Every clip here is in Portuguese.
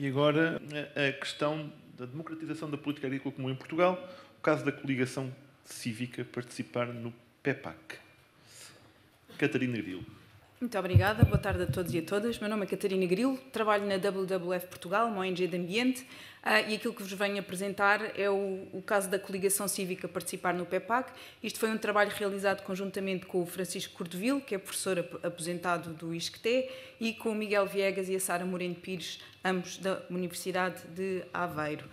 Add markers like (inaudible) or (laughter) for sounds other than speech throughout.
E agora a questão da democratização da política agrícola comum em Portugal, o caso da coligação cívica participar no PEPAC. Catarina Grilo. Muito obrigada, boa tarde a todos e a todas. Meu nome é Catarina Grilo, trabalho na WWF Portugal, uma ONG de ambiente, ah, e aquilo que vos venho apresentar é o, o caso da coligação cívica participar no PEPAC. Isto foi um trabalho realizado conjuntamente com o Francisco Cordovil, que é professor aposentado do ISCTE, e com o Miguel Viegas e a Sara Moreno Pires, ambos da Universidade de Aveiro.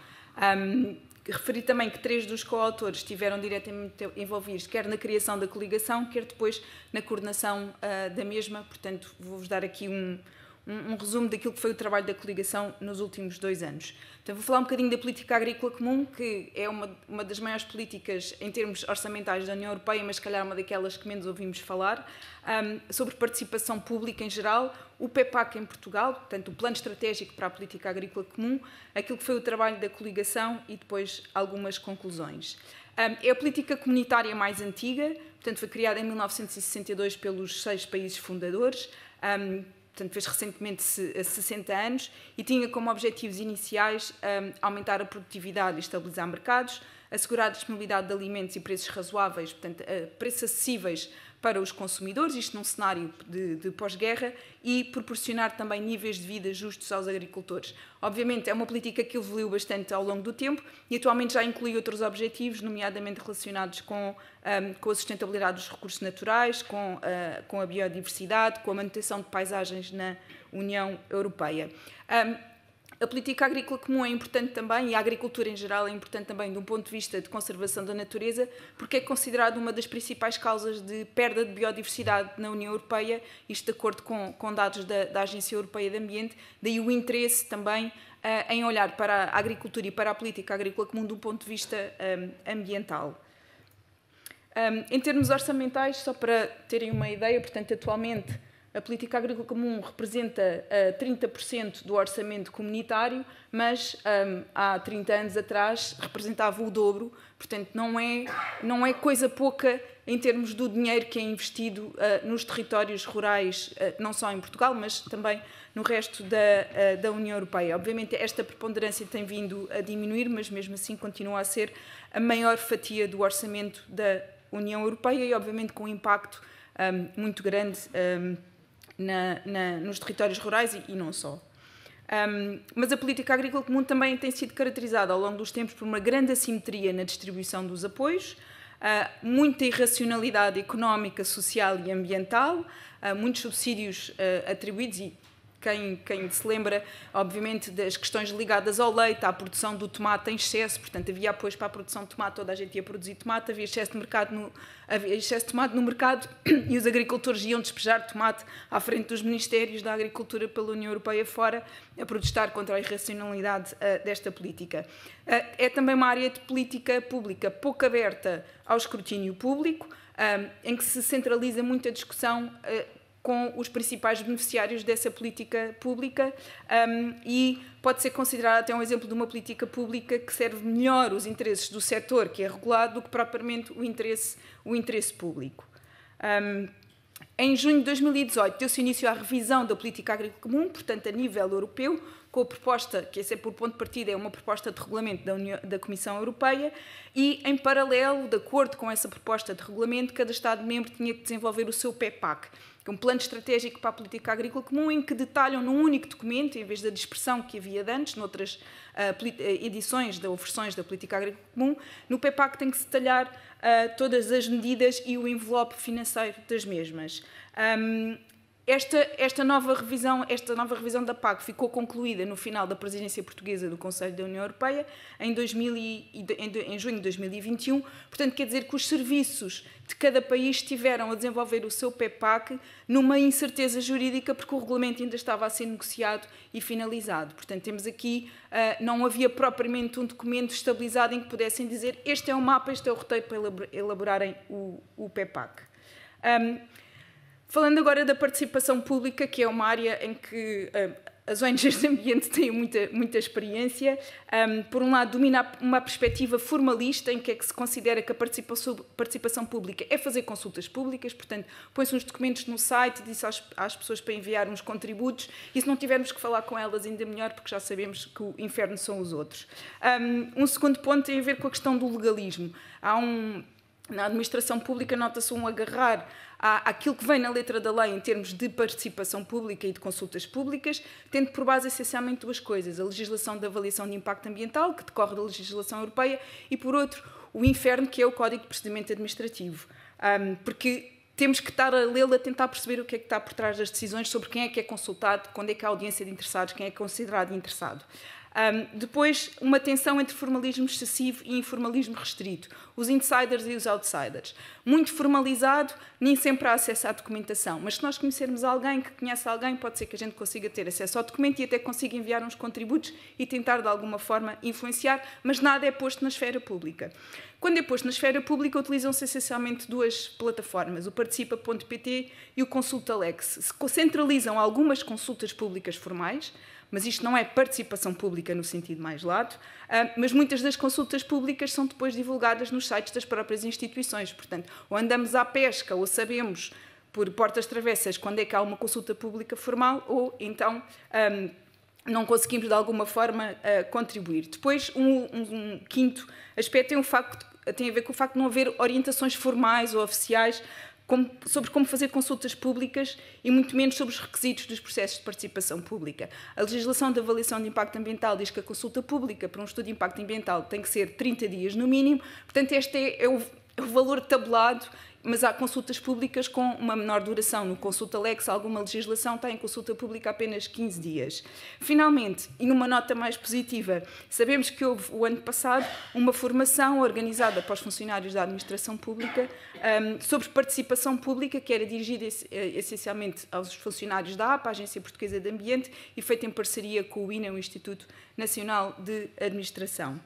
Um, referi também que três dos coautores estiveram diretamente envolvidos, quer na criação da coligação, quer depois na coordenação uh, da mesma. Portanto, vou-vos dar aqui um, um, um, resumo daquilo que foi o trabalho da coligação nos últimos dois anos. Então, vou falar um bocadinho da política agrícola comum, que é uma, uma das maiores políticas em termos orçamentais da União Europeia, mas se calhar uma daquelas que menos ouvimos falar, um, sobre participação pública em geral, o PEPAC em Portugal, portanto, o Plano Estratégico para a Política Agrícola Comum, aquilo que foi o trabalho da coligação e depois algumas conclusões. É a política comunitária mais antiga, portanto, foi criada em 1962 pelos seis países fundadores, portanto, fez recentemente 60 eh, anos e tinha como objetivos iniciais um, aumentar a produtividade e estabilizar mercados, assegurar a disponibilidade de alimentos e preços razoáveis, portanto, eh, preços acessíveis para os consumidores, isto num cenário de, de pós-guerra, e proporcionar também níveis de vida justos aos agricultores. Obviamente, é uma política que evoluiu bastante ao longo do tempo e atualmente já inclui outros objetivos, nomeadamente relacionados com, um, com a sustentabilidade dos recursos naturais, com, uh, com a biodiversidade, com a manutenção de paisagens na União Europeia. Um, a política agrícola comum é importante também, e a agricultura em geral é importante também de um ponto de vista de conservação da natureza, porque é considerada uma das principais causas de perda de biodiversidade na União Europeia, isto de acordo com, com dados da, da Agência Europeia de Ambiente, daí o interesse também uh, em olhar para a agricultura e para a política agrícola comum de um ponto de vista um, ehm, ambiental. Um, ehm, em termos orçamentais, só para terem uma ideia, portanto, atualmente a política agrícola comum representa uh, eh, 30% do orçamento comunitário, mas um, ehm, há 30 anos atrás representava o dobro, portanto não é, não é coisa pouca em termos do dinheiro que é investido uh, nos territórios rurais, uh, não só em Portugal, mas também no resto da, uh, da União Europeia. Obviamente, esta preponderância tem vindo a diminuir, mas mesmo assim continua a ser a maior fatia do orçamento da União Europeia e, obviamente, com um impacto um, ehm, muito grande. Um, ehm, na, na, nos territórios rurais e, e não só. Um, mas a política agrícola comum também tem sido caracterizada ao longo dos tempos por uma grande assimetria na distribuição dos apoios, uh, muita irracionalidade económica, social e ambiental, uh, muitos subsídios uh, atribuídos e quem, quem se lembra, obviamente, das questões ligadas ao leite, à produção do tomate em excesso, portanto, havia apoios para a produção de tomate, toda a gente ia produzir tomate, havia excesso de, mercado no, havia excesso de tomate no mercado (clears throat) e os agricultores iam despejar tomate à frente dos ministérios da agricultura pela União Europeia fora, a protestar contra a irracionalidade uh, desta política. Uh, é também uma área de política pública pouco aberta ao escrutínio público, um, eh, em que se centraliza muito a discussão uh, com os principais beneficiários dessa política pública um, e pode ser considerada até um exemplo de uma política pública que serve melhor os interesses do setor que é regulado do que propriamente o interesse, o interesse público. Um, em junho de 2018 deu-se início à revisão da política agrícola comum, portanto, a nível europeu, com a proposta, que esse é por ponto de partida, é uma proposta de regulamento da, União, da, Comissão Europeia, e em paralelo, de acordo com essa proposta de regulamento, cada Estado-membro tinha que desenvolver o seu PEPAC, que é um plano estratégico para a política agrícola comum, em que detalham num único documento, em vez da dispersão que havia de antes, noutras uh, edições da, ou versões da política agrícola comum, no PEPAC tem que se detalhar uh, todas as medidas e o envelope financeiro das mesmas. Um, esta, esta, nova revisão, esta nova revisão da PAC ficou concluída no final da presidência portuguesa do Conselho da União Europeia, em, e, em, em junho de 2021. Portanto, quer dizer que os serviços de cada país estiveram a desenvolver o seu PEPAC numa incerteza jurídica, porque o regulamento ainda estava a ser negociado e finalizado. Portanto, temos aqui, uh, não havia propriamente um documento estabilizado em que pudessem dizer este é o mapa, este é o roteiro para elaborarem o, o PEPAC. Um, Falando agora da participação pública, que é uma área em que ah, as ONGs de ambiente (laughs) têm muita, muita experiência. Um, ah, por um lado, domina uma perspectiva formalista em que é que se considera que a participação, participação pública é fazer consultas públicas, portanto, põe-se uns documentos no site, diz às, às, pessoas para enviar uns contributos, e se não tivermos que falar com elas ainda melhor, porque já sabemos que o inferno são os outros. Um, ah, um segundo ponto tem a ver com a questão do legalismo. Há um, na administração pública nota-se um agarrar aquilo àquilo que vem na letra da lei em termos de participação pública e de consultas públicas, tendo por base essencialmente duas coisas: a legislação de avaliação de impacto ambiental, que decorre da legislação europeia, e por outro, o inferno que é o Código de Procedimento Administrativo. Um, porque temos que estar a lê a tentar perceber o que é que está por trás das decisões, sobre quem é que é consultado, quando é que há audiência de interessados, quem é considerado interessado. Um, depois, uma tensão entre formalismo excessivo e informalismo restrito, os insiders e os outsiders. Muito formalizado, nem sempre há acesso à documentação, mas se nós conhecermos alguém que conhece alguém, pode ser que a gente consiga ter acesso ao documento e até consiga enviar uns contributos e tentar de alguma forma influenciar, mas nada é posto na esfera pública. Quando é posto na esfera pública, utilizam-se essencialmente duas plataformas, o participa.pt e o Consultalex. Se centralizam algumas consultas públicas formais, mas isto não é participação pública no sentido mais lato, ah, mas muitas das consultas públicas são depois divulgadas nos sites das próprias instituições. Portanto, ou andamos à pesca, ou sabemos por portas travessas quando é que há uma consulta pública formal, ou então. Um, ah, não conseguimos de alguma forma uh, contribuir. Depois, um, um, um, quinto aspecto tem, é facto, tem a ver com o facto de não haver orientações formais ou oficiais como, sobre como fazer consultas públicas e muito menos sobre os requisitos dos processos de participação pública. A legislação de avaliação de impacto ambiental diz que a consulta pública para um estudo de impacto ambiental tem que ser 30 dias no mínimo, portanto, este é, é o, é o valor tabelado mas há consultas públicas com uma menor duração. No Consulta Lex, alguma legislação tem consulta pública apenas 15 dias. Finalmente, e numa nota mais positiva, sabemos que houve o ano passado uma formação organizada para os funcionários da administração pública um, sobre participação pública, que era dirigida eh, essencialmente aos funcionários da APA, Agência Portuguesa de Ambiente, e feita em parceria com o INA, o Instituto Nacional de Administração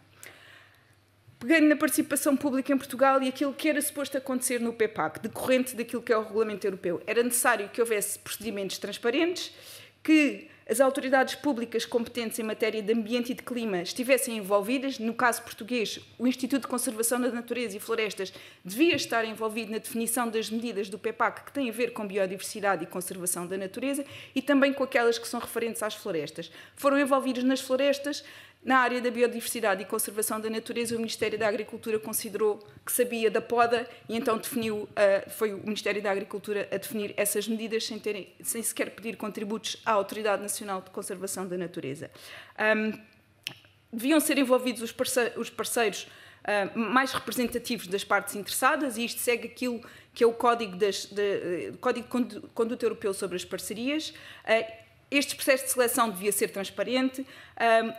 pegando na participação pública em Portugal e aquilo que era suposto acontecer no PEPAC, decorrente daquilo que é o regulamento europeu, era necessário que houvesse procedimentos transparentes, que as autoridades públicas competentes em matéria de ambiente e de clima estivessem envolvidas, no caso português, o Instituto de Conservação da Natureza e Florestas devia estar envolvido na definição das medidas do PEPAC que têm a ver com biodiversidade e conservação da natureza e também com aquelas que são referentes às florestas. Foram envolvidos nas florestas na área da biodiversidade e conservação da natureza, o Ministério da Agricultura considerou que sabia da poda e então definiu, eh, foi o Ministério da Agricultura a definir essas medidas sem, terem, sem sequer pedir contributos à Autoridade Nacional de Conservação da Natureza. Um, deviam ser envolvidos os, os parceiros ah, mais representativos das partes interessadas e isto segue aquilo que é o Código, das, de, eh, Código de Conduta Europeu sobre as Parcerias. Ah, este processo de seleção devia ser transparente,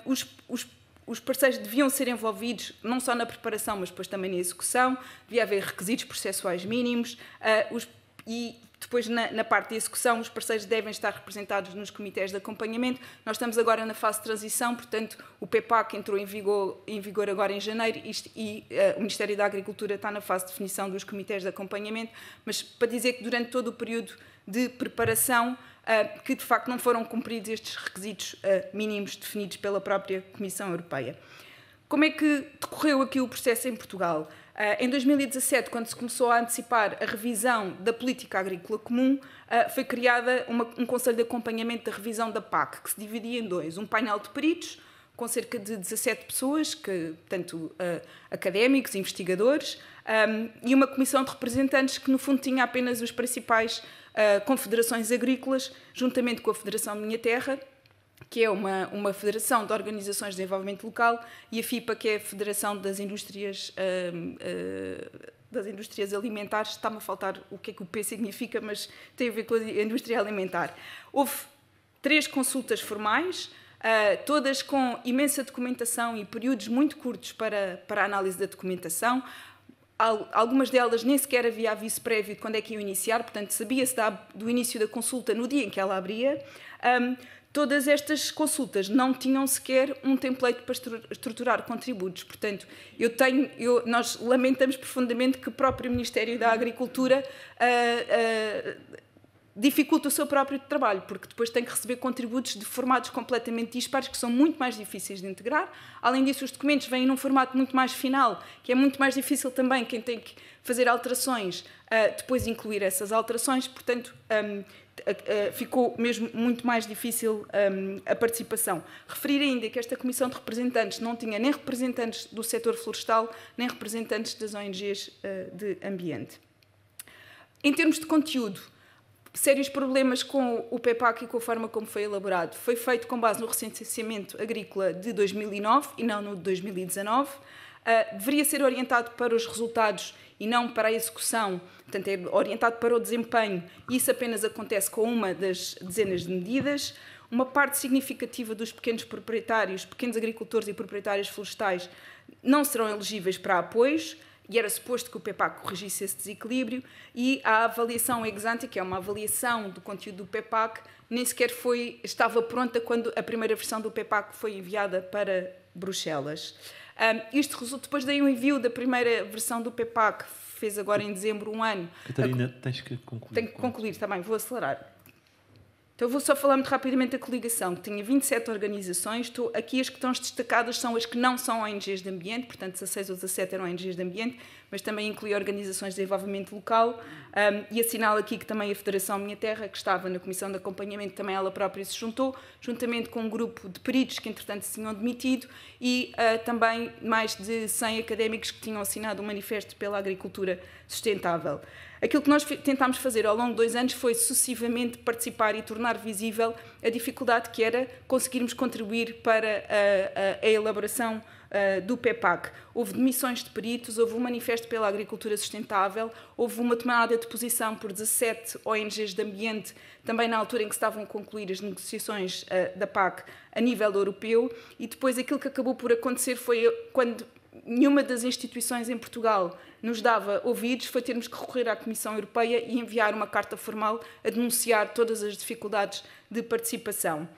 um, os, os, os parceiros deviam ser envolvidos não só na preparação, mas depois também na execução, devia haver requisitos processuais mínimos uh, os, e depois na, na, parte de execução os parceiros devem estar representados nos comitês de acompanhamento. Nós estamos agora na fase de transição, portanto o PEPAC entrou em vigor, em vigor agora em janeiro isto, e uh, o Ministério da Agricultura está na fase de definição dos comitês de acompanhamento, mas para dizer que durante todo o período de preparação ah, que de facto não foram cumpridos estes requisitos ah, mínimos definidos pela própria Comissão Europeia. Como é que decorreu aqui o processo em Portugal? Ah, em 2017, quando se começou a antecipar a revisão da política agrícola comum, foi criada uma, um conselho de acompanhamento da revisão da PAC, que se dividia em dois: um painel de peritos com cerca de 17 pessoas, que, portanto, uh, académicos, investigadores, um, e uma comissão de representantes que, no fundo, tinha apenas os principais uh, confederações agrícolas, juntamente com a Federação Minha Terra, que é uma, uma federação de organizações de desenvolvimento local, e a FIPA, que é a Federação das Indústrias, uh, das indústrias Alimentares. Está-me a faltar o que é que o P significa, mas tem a ver com a indústria alimentar. Houve três consultas formais, uh, todas com imensa documentação e períodos muito curtos para, para a análise da documentação. algumas delas nem sequer havia aviso prévio de quando é que iam iniciar, portanto, sabia-se do início da consulta no dia em que ela abria. Um, todas estas consultas não tinham sequer um template para estruturar contributos. Portanto, eu tenho, eu, nós lamentamos profundamente que o próprio Ministério da Agricultura uh, uh, dificulta o seu próprio trabalho, porque depois tem que receber contributos de formatos completamente dispares, que são muito mais difíceis de integrar. Além disso, os documentos vêm num formato muito mais final, que é muito mais difícil também quem tem que fazer alterações, uh, depois incluir essas alterações, portanto, um, ah, ah, ficou mesmo muito mais difícil um, a participação. Referir ainda que esta comissão de representantes não tinha nem representantes do setor florestal, nem representantes das ONGs de ambiente. Em termos de conteúdo, sérios problemas com o PEPAC e com a forma como foi elaborado. Foi feito com base no recenseamento agrícola de 2009 e não no de 2019. Uh, ah, deveria ser orientado para os resultados e não para a execução, portanto, é orientado para o desempenho. Isso apenas acontece com uma das dezenas de medidas. Uma parte significativa dos pequenos proprietários, pequenos agricultores e proprietários florestais, não serão elegíveis para apoios e era suposto que o PEPAC corrigisse esse desequilíbrio, e a avaliação ex ante, que é uma avaliação do conteúdo do PEPAC, nem sequer foi, estava pronta quando a primeira versão do PEPAC foi enviada para Bruxelas. Um, isto resulta depois daí um envio da primeira versão do PEPAC, fez agora em dezembro um ano. Catarina, a, tens que concluir. Tenho que concluir também, vou acelerar. Então vou só falar muito rapidamente da coligação, que tinha 27 organizações, estou, aqui as que estão destacadas são as que não são ONGs de ambiente, portanto 16 ou 17 eram ONGs de ambiente, mas também inclui organizações de desenvolvimento local um, e assinalo aqui que também a Federação Minha Terra, que estava na Comissão de Acompanhamento, também ela própria se juntou, juntamente com um grupo de peritos que entretanto se tinham demitido e uh, também mais de 100 académicos que tinham assinado o um manifesto pela agricultura sustentável. Aquilo que nós tentámos fazer ao longo de dois anos foi sucessivamente participar e tornar visível a dificuldade que era conseguirmos contribuir para a, uh, a, uh, a elaboração eh, do PEPAC. Houve demissões de peritos, houve um manifesto pela agricultura sustentável, houve uma tomada de posição por 17 ONGs de ambiente, também na altura em que estavam a concluir as negociações uh, da PAC a nível europeu, e depois aquilo que acabou por acontecer foi quando nenhuma das instituições em Portugal nos dava ouvidos foi termos que recorrer à Comissão Europeia e enviar uma carta formal a denunciar todas as dificuldades de participação.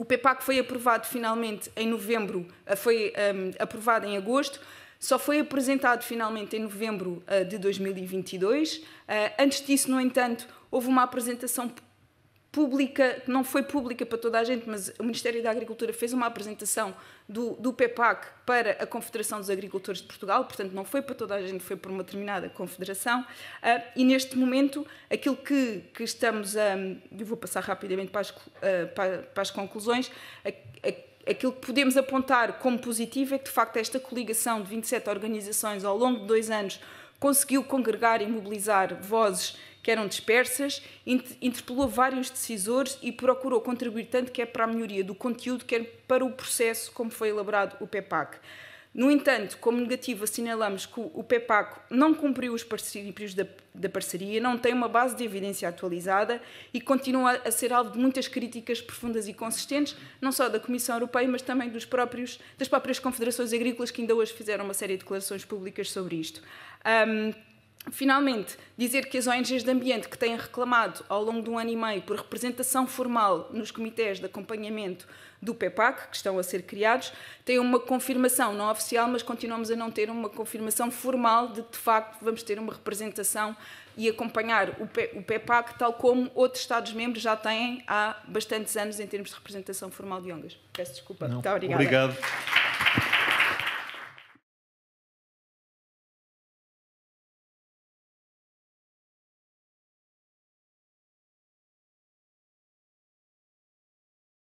O PEPAC foi aprovado finalmente em novembro, eh, foi um, ehm, aprovado em agosto, só foi apresentado finalmente em novembro uh, de 2022. Uh, eh, antes disso, no entanto, houve uma apresentação pública, que não foi pública para toda a gente, mas o Ministério da Agricultura fez uma apresentação do, do PEPAC para a Confederação dos Agricultores de Portugal, portanto não foi para toda a gente, foi para uma determinada confederação, uh, e neste momento aquilo que, que estamos a... Eu vou passar rapidamente para as, uh, para, para as conclusões. A, a, aquilo que podemos apontar como positivo é que, de facto, esta coligação de 27 organizações ao longo de dois anos conseguiu congregar e mobilizar vozes que eram dispersas, interpelou vários decisores e procurou contribuir tanto quer é para a melhoria do conteúdo, quer para o processo como foi elaborado o PEPAC. No entanto, como negativo, assinalamos que o PEPAC não cumpriu os princípios da, da, parceria, não tem uma base de evidência atualizada e continua a ser alvo de muitas críticas profundas e consistentes, não só da Comissão Europeia, mas também dos próprios, das próprias confederações agrícolas que ainda hoje fizeram uma série de declarações públicas sobre isto. Um, Finalmente, dizer que as ONGs de ambiente que têm reclamado ao longo de um ano e meio por representação formal nos comitês de acompanhamento do PEPAC, que estão a ser criados, têm uma confirmação não oficial, mas continuamos a não ter uma confirmação formal de que, de facto, vamos ter uma representação e acompanhar o PEPAC, tal como outros Estados-membros já têm há bastantes anos em termos de representação formal de ONGs. Peço desculpa. Não. Muito obrigada. Obrigado.